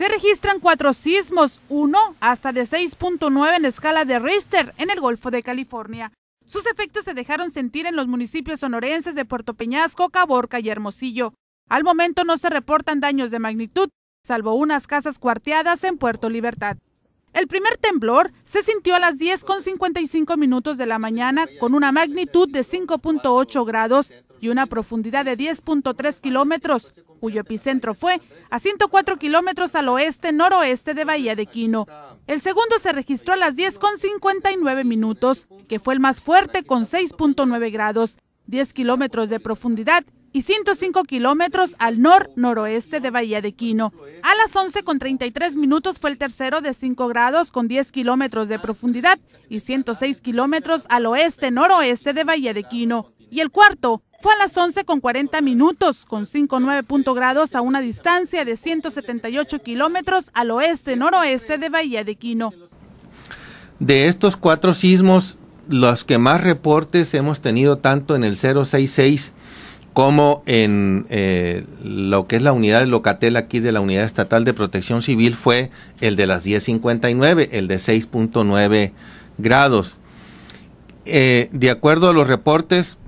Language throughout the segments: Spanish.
Se registran cuatro sismos, uno hasta de 6.9 en escala de Richter en el Golfo de California. Sus efectos se dejaron sentir en los municipios sonorenses de Puerto Peñasco, Caborca y Hermosillo. Al momento no se reportan daños de magnitud, salvo unas casas cuarteadas en Puerto Libertad. El primer temblor se sintió a las 10.55 minutos de la mañana con una magnitud de 5.8 grados y una profundidad de 10.3 kilómetros, cuyo epicentro fue a 104 kilómetros al oeste-noroeste de Bahía de Quino. El segundo se registró a las 10.59 minutos, que fue el más fuerte con 6.9 grados, 10 kilómetros de profundidad y 105 kilómetros al nor-noroeste de Bahía de Quino. A las 11.33 minutos fue el tercero de 5 grados con 10 kilómetros de profundidad y 106 kilómetros al oeste-noroeste de Bahía de Quino. Y el cuarto fue a las 11 con 40 minutos, con 5,9 grados a una distancia de 178 kilómetros al oeste-noroeste de Bahía de Quino. De estos cuatro sismos, los que más reportes hemos tenido tanto en el 066 como en eh, lo que es la unidad de locatel aquí de la Unidad Estatal de Protección Civil fue el de las 10.59, el de 6.9 grados. Eh, de acuerdo a los reportes,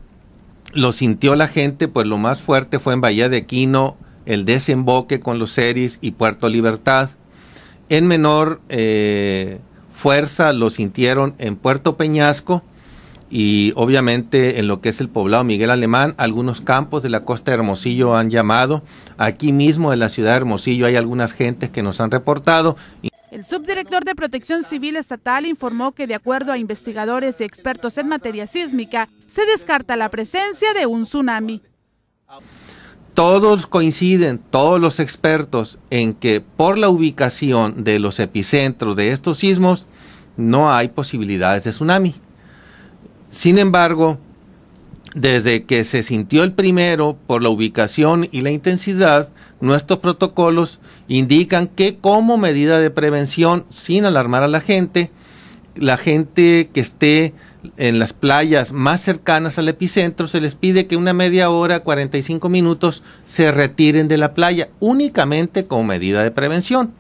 lo sintió la gente, pues lo más fuerte fue en Bahía de Aquino, el desemboque con los Ceris y Puerto Libertad. En menor eh, fuerza lo sintieron en Puerto Peñasco y obviamente en lo que es el poblado Miguel Alemán, algunos campos de la costa de Hermosillo han llamado. Aquí mismo en la ciudad de Hermosillo hay algunas gentes que nos han reportado. El subdirector de Protección Civil Estatal informó que de acuerdo a investigadores y expertos en materia sísmica, se descarta la presencia de un tsunami. Todos coinciden, todos los expertos, en que por la ubicación de los epicentros de estos sismos no hay posibilidades de tsunami. Sin embargo, desde que se sintió el primero por la ubicación y la intensidad, nuestros protocolos indican que como medida de prevención, sin alarmar a la gente, la gente que esté en las playas más cercanas al epicentro se les pide que una media hora, 45 minutos, se retiren de la playa únicamente como medida de prevención.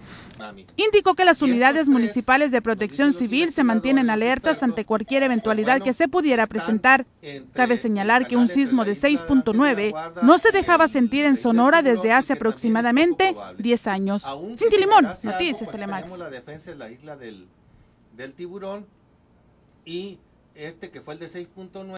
Indicó que las unidades municipales de protección civil se mantienen alertas ante cualquier eventualidad que se pudiera presentar. Cabe señalar que un sismo de 6.9 no se dejaba sentir en Sonora desde hace aproximadamente 10 años. Cinti Limón, Noticias pues, Telemax. este que fue el de 6.9